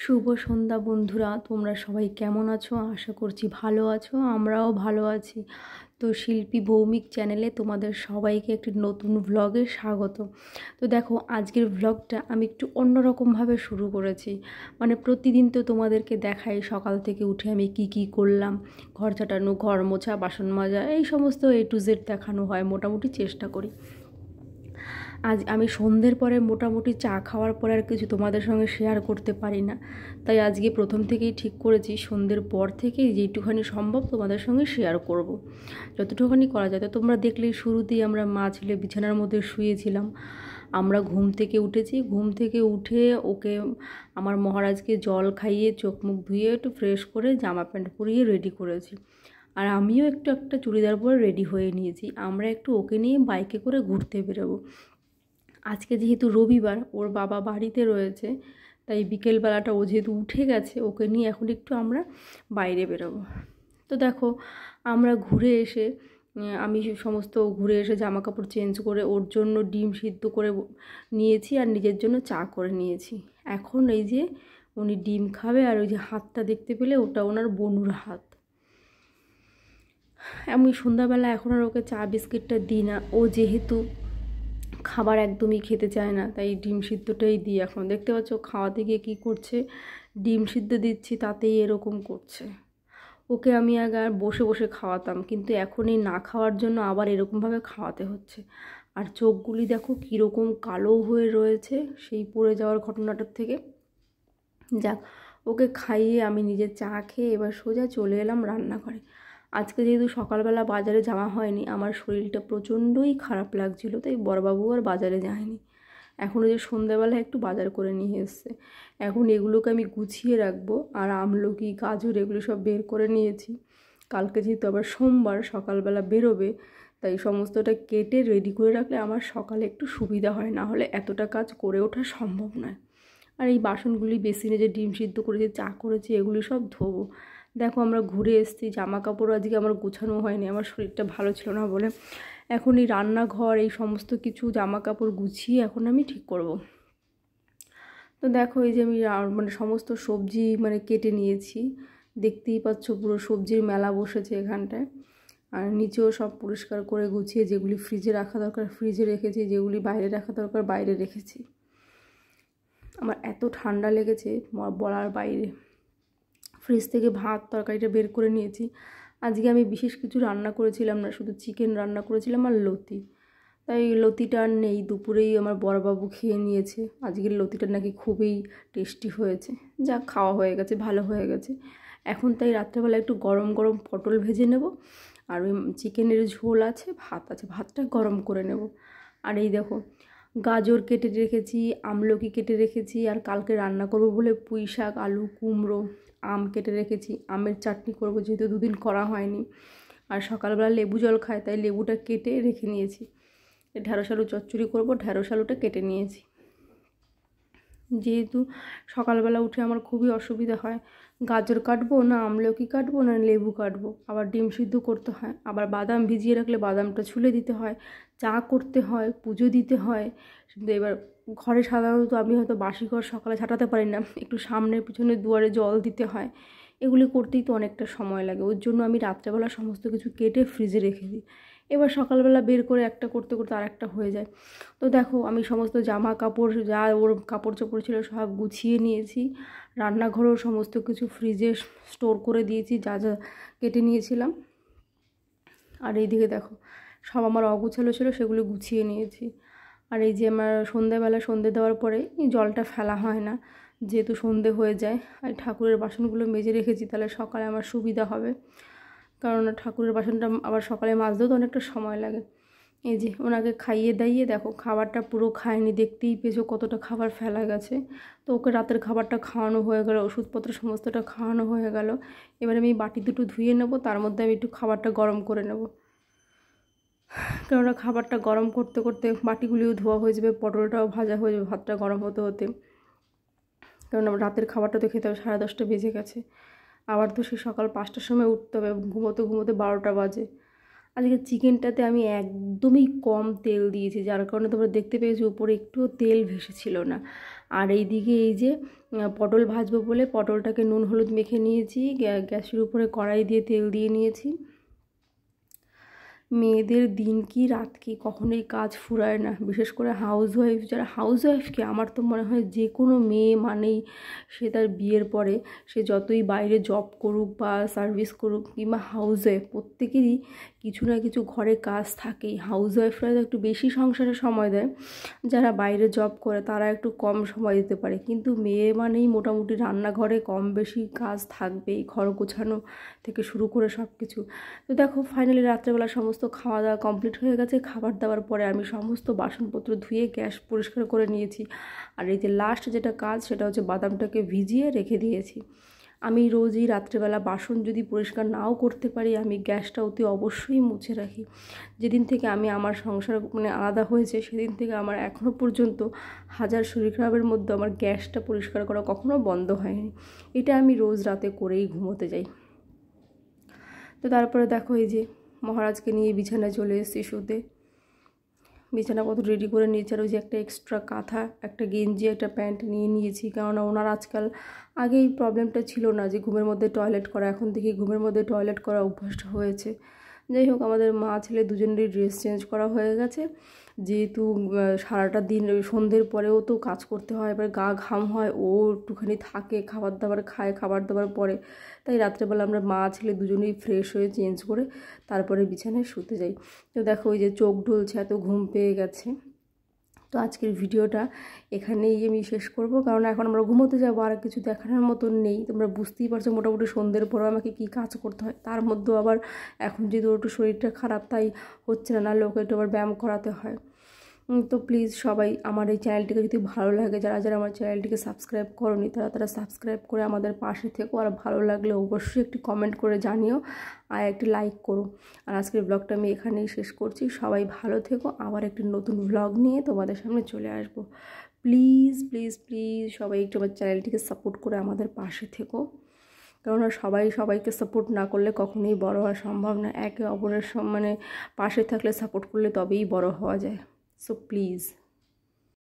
শুভ সন্ধ্যা বন্ধুরা তোমরা সবাই কেমন আছো আশা করছি ভালো আছো আমরাও ভালো আছি তো শিল্পী ভৌমিক চ্যানেলে তোমাদের সবাইকে একটি নতুন ভ্লগে স্বাগত তো দেখো আজকের ভ্লগটা আমি একটু অন্যরকমভাবে শুরু করেছি মানে প্রতিদিন তো তোমাদেরকে দেখাই সকাল থেকে উঠে আমি কি কি করলাম ঘর ছাটানো ঘর মোছা বাসন মাজা এই সমস্ত এ টু জেড দেখানো হয় মোটামুটি চেষ্টা করি আজ আমি সন্ধ্যের পরে মোটামুটি চা খাওয়ার পরে আর কিছু তোমাদের সঙ্গে শেয়ার করতে পারি না তাই আজকে প্রথম থেকেই ঠিক করেছি সন্ধ্যের পর থেকেই যেটুখানি সম্ভব তোমাদের সঙ্গে শেয়ার করব। যতটুখানি করা যায় তো তোমরা দেখলে শুরুতেই আমরা মা ছেলে বিছানার মধ্যে শুয়েছিলাম আমরা ঘুম থেকে উঠেছি ঘুম থেকে উঠে ওকে আমার মহারাজকে জল খাইয়ে চোখ মুখ ধুয়ে একটু ফ্রেশ করে জামা প্যান্ট পরিয়ে রেডি করেছি আর আমিও একটু একটা চুড়িদার পরে রেডি হয়ে নিয়েছি আমরা একটু ওকে নিয়ে বাইকে করে ঘুরতে বেরোবো আজকে যেহেতু রবিবার ওর বাবা বাড়িতে রয়েছে তাই বিকেলবেলাটা ও যেহেতু উঠে গেছে ওকে নিয়ে এখন একটু আমরা বাইরে বেরোবো তো দেখো আমরা ঘুরে এসে আমি সমস্ত ঘুরে এসে জামা কাপড় চেঞ্জ করে ওর জন্য ডিম সিদ্ধ করে নিয়েছি আর নিজের জন্য চা করে নিয়েছি এখন এই যে উনি ডিম খাবে আর ওই যে হাতটা দেখতে পেলে ওটা ওনার বনুর হাত আমি সন্ধ্যাবেলা এখন আর ওকে চা বিস্কিটটা দিই না ও যেহেতু খাবার একদমই খেতে চায় না তাই ডিম সিদ্ধটাই দিই এখন দেখতে পাচ্ছ খাওয়াতে গিয়ে কী করছে ডিম সিদ্ধ দিচ্ছি তাতেই এরকম করছে ওকে আমি আগে আর বসে বসে খাওয়াতাম কিন্তু এখন এই না খাওয়ার জন্য আবার এরকমভাবে খাওয়াতে হচ্ছে আর চোখগুলি দেখো কীরকম কালো হয়ে রয়েছে সেই পড়ে যাওয়ার ঘটনাটার থেকে যাক ওকে খাইয়ে আমি নিজের চা খেয়ে এবার সোজা চলে এলাম রান্নাঘরে আজকে যেহেতু সকালবেলা বাজারে যাওয়া হয়নি আমার শরীরটা প্রচণ্ডই খারাপ লাগছিল তাই বড়বাবু আর বাজারে যায়নি এখন ওই যে সন্ধ্যাবেলা একটু বাজার করে নিয়ে এসছে এখন এগুলোকে আমি গুছিয়ে রাখবো আর আমলকি গাজর এগুলো সব বের করে নিয়েছি কালকে যেহেতু আবার সোমবার সকালবেলা বেরোবে তাই সমস্তটা কেটে রেডি করে রাখলে আমার সকালে একটু সুবিধা হয় না হলে এতটা কাজ করে ওঠা সম্ভব নয় আর এই বাসনগুলি বেসিনে যে ডিম সিদ্ধ করেছে চা করেছি এগুলি সব ধোবো দেখো আমরা ঘুরে এসেছি জামা কাপড় আজকে আমার গোছানো হয়নি আমার শরীরটা ভালো ছিল না বলে এখন এই রান্নাঘর এই সমস্ত কিছু জামা কাপড় গুছিয়ে এখন আমি ঠিক করব। তো দেখো এই যে আমি মানে সমস্ত সবজি মানে কেটে নিয়েছি দেখতেই পাচ্ছ পুরো সবজির মেলা বসেছে এখানটায় আর নিচেও সব পরিষ্কার করে গুছিয়ে যেগুলি ফ্রিজে রাখা দরকার ফ্রিজে রেখেছি যেগুলি বাইরে রাখা দরকার বাইরে রেখেছি আমার এত ঠান্ডা লেগেছে বলার বাইরে ফ্রিজ থেকে ভাত তরকারিটা বের করে নিয়েছি আজকে আমি বিশেষ কিছু রান্না করেছিলাম না শুধু চিকেন রান্না করেছিলাম আর লতি তাই লতিটা আর নেই দুপুরেই আমার বড়বাবু খেয়ে নিয়েছে আজকের লতিটা নাকি খুবই টেস্টি হয়েছে যা খাওয়া হয়ে গেছে ভালো হয়ে গেছে এখন তাই রাত্রেবেলা একটু গরম গরম পটল ভেজে নেব আর ওই চিকেনের ঝোল আছে ভাত আছে ভাতটা গরম করে নেব আর এই দেখো গাজর কেটে রেখেছি আমলকি কেটে রেখেছি আর কালকে রান্না করব বলে পুঁই শাক আলু কুমড়ো আম কেটে রেখেছি আমের চাটনি করব যেহেতু দুদিন করা হয়নি আর সকালবেলা লেবু জল খায় তাই লেবুটা কেটে রেখে নিয়েছি ঢ্যাঁড়স আলু চচ্চড়ি করবো ঢ্যাঁড়স আলুটা কেটে নিয়েছি যেহেতু সকালবেলা উঠে আমার খুবই অসুবিধা হয় গাজর কাটবো না আমলকি কাটবো না লেবু কাটবো আবার ডিম সিদ্ধ করতে হয় আবার বাদাম ভিজিয়ে রাখলে বাদামটা ছুলে দিতে হয় চা করতে হয় পুজো দিতে হয় এবার ঘরে সাধারণত আমি হয়তো বাসি ঘর সকালে ছাটাতে পারি না একটু সামনের পিছনে দুয়ারে জল দিতে হয় এগুলি করতেই তো অনেকটা সময় লাগে ওর জন্য আমি রাত্রেবেলা সমস্ত কিছু কেটে ফ্রিজে রেখে দিই এবার সকালবেলা বের করে একটা করতে করতে আর একটা হয়ে যায় তো দেখো আমি সমস্ত জামা কাপড় যা ওর কাপড় চোপড় ছিল সব গুছিয়ে নিয়েছি রান্নাঘরেও সমস্ত কিছু ফ্রিজে স্টোর করে দিয়েছি যা যা কেটে নিয়েছিলাম আর এইদিকে দেখো সব আমার অগুছালো ছিল সেগুলো গুছিয়ে নিয়েছি আর এই যে আমার সন্ধ্যাবেলা সন্ধে দেওয়ার পরে জলটা ফেলা হয় না যেহেতু সন্ধে হয়ে যায় আর ঠাকুরের বাসনগুলো মেজে রেখেছি তাহলে সকালে আমার সুবিধা হবে কারণ ঠাকুরের বাসনটা আবার সকালে মাজতেও তো অনেকটা সময় লাগে এই যে ওনাকে খাইয়ে দাইয়ে দেখো খাবারটা পুরো খায়নি দেখতেই পেয়েছো কতটা খাবার ফেলা গেছে তো ওকে রাতের খাবারটা খাওয়ানো হয়ে গেলো ওষুধপত্র সমস্তটা খাওয়ানো হয়ে গেল এবার আমি বাটি দুটো ধুয়ে নেব তার মধ্যে আমি একটু খাবারটা গরম করে নেব কেননা খাবারটা গরম করতে করতে বাটিগুলিও ধোয়া হয়ে যাবে পটলটাও ভাজা হয়ে যাবে ভাতটা গরম হতে হতে কেননা রাতের খাবারটা তো খেতে হবে সাড়ে দশটা বেজে গেছে আবার তো সে সকাল পাঁচটার সময় উঠতে হবে ঘুমোতে ঘুমোতে বারোটা বাজে আজকে চিকেনটাতে আমি একদমই কম তেল দিয়েছি যার কারণে তোমরা দেখতে পেয়েছো উপরে একটুও তেল ভেসেছিল না আর এই দিকে এই যে পটল ভাজবো বলে পটলটাকে নুন হলুদ মেখে নিয়েছি গ্যাসের উপরে কড়াই দিয়ে তেল দিয়ে নিয়েছি মেয়েদের দিন কি রাত কি কখনোই কাজ ফুরায় না বিশেষ করে হাউস ওয়াইফ যারা হাউস ওয়াইফকে আমার তো মনে হয় যে কোনো মেয়ে মানেই সে তার বিয়ের পরে সে যতই বাইরে জব করুক বা সার্ভিস করুক কিংবা হাউস ওয়াইফ প্রত্যেকেরই কিছু না কিছু ঘরে কাজ থাকেই হাউস ওয়াইফরা একটু বেশি সংসারে সময় দেয় যারা বাইরে জব করে তারা একটু কম সময় দিতে পারে কিন্তু মেয়ে মানেই মোটামুটি রান্নাঘরে কম বেশি কাজ থাকবেই ঘর গোছানো থেকে শুরু করে সব কিছু তো দেখো ফাইনালি রাত্রেবেলা সমস্ত খাওয়া দাওয়া কমপ্লিট হয়ে গেছে খাবার দাবার পরে আমি সমস্ত বাসনপত্র ধুয়ে গ্যাস পরিষ্কার করে নিয়েছি আর এই যে লাস্ট যেটা কাজ সেটা হচ্ছে বাদামটাকে ভিজিয়ে রেখে দিয়েছি আমি রোজই রাত্রেবেলা বাসন যদি পরিষ্কার নাও করতে পারি আমি গ্যাসটা অতি অবশ্যই মুছে রাখি যেদিন থেকে আমি আমার সংসার মানে আলাদা হয়েছে সেদিন থেকে আমার এখনও পর্যন্ত হাজার শরীর খারাপের মধ্যে আমার গ্যাসটা পরিষ্কার করা কখনো বন্ধ হয়নি এটা আমি রোজ রাতে করেই ঘুমোতে যাই তো তারপরে দেখো এই যে মহারাজকে নিয়ে বিছানায় চলে এসেছি শুতে বিছানাপত্র রেডি করে নিয়েছে আর ওই যে একটা এক্সট্রা কাঁথা একটা গেঞ্জি একটা প্যান্ট নিয়ে নিয়েছি কেননা ওনার আজকাল আগে এই প্রবলেমটা ছিল না যে ঘুমের মধ্যে টয়লেট করা এখন থেকে ঘুমের মধ্যে টয়লেট করা অভ্যাসটা হয়েছে যাই হোক আমাদের মা ছেলে দুজনেরই ড্রেস চেঞ্জ করা হয়ে গেছে যেহেতু সারাটা দিন সন্ধ্যের পরেও তো কাজ করতে হয় এবার গা ঘাম হয় ও একটুখানি থাকে খাবার দাবার খায় খাবার দাবার পরে তাই রাত্রেবেলা আমরা মা ছেলে দুজনেই ফ্রেশ হয়ে চেঞ্জ করে তারপরে বিছানায় শুতে যাই তো দেখো ওই যে চোখ ঢুলছে এত ঘুম পেয়ে গেছে তো আজকের ভিডিওটা এখানেই আমি শেষ করব কারণ এখন আমরা ঘুমোতে যাবো আর কিছু দেখানোর মতন নেই তোমরা বুঝতেই পারছো মোটামুটি সন্ধ্যের পরেও আমাকে কি কাজ করতে হয় তার মধ্যেও আবার এখন যদি একটু শরীরটা খারাপ তাই হচ্ছে না না লোকে একটু আবার ব্যায়াম করাতে হয় তো প্লিজ সবাই আমার এই চ্যানেলটিকে যদি ভালো লাগে যারা যারা আমার চ্যানেলটিকে সাবস্ক্রাইব করনি তারা তারা সাবস্ক্রাইব করে আমাদের পাশে থেকো আর ভালো লাগলে অবশ্যই একটি কমেন্ট করে জানিও আর একটি লাইক করো আর আজকের ব্লগটা আমি এখানেই শেষ করছি সবাই ভালো থেকো আবার একটি নতুন ব্লগ নিয়ে তোমাদের সামনে চলে আসব প্লিজ প্লিজ প্লিজ সবাই একটু আমার চ্যানেলটিকে সাপোর্ট করে আমাদের পাশে থেকো কেননা সবাই সবাইকে সাপোর্ট না করলে কখনোই বড় হওয়া সম্ভব না একে অপরের মানে পাশে থাকলে সাপোর্ট করলে তবেই বড় হওয়া যায় so please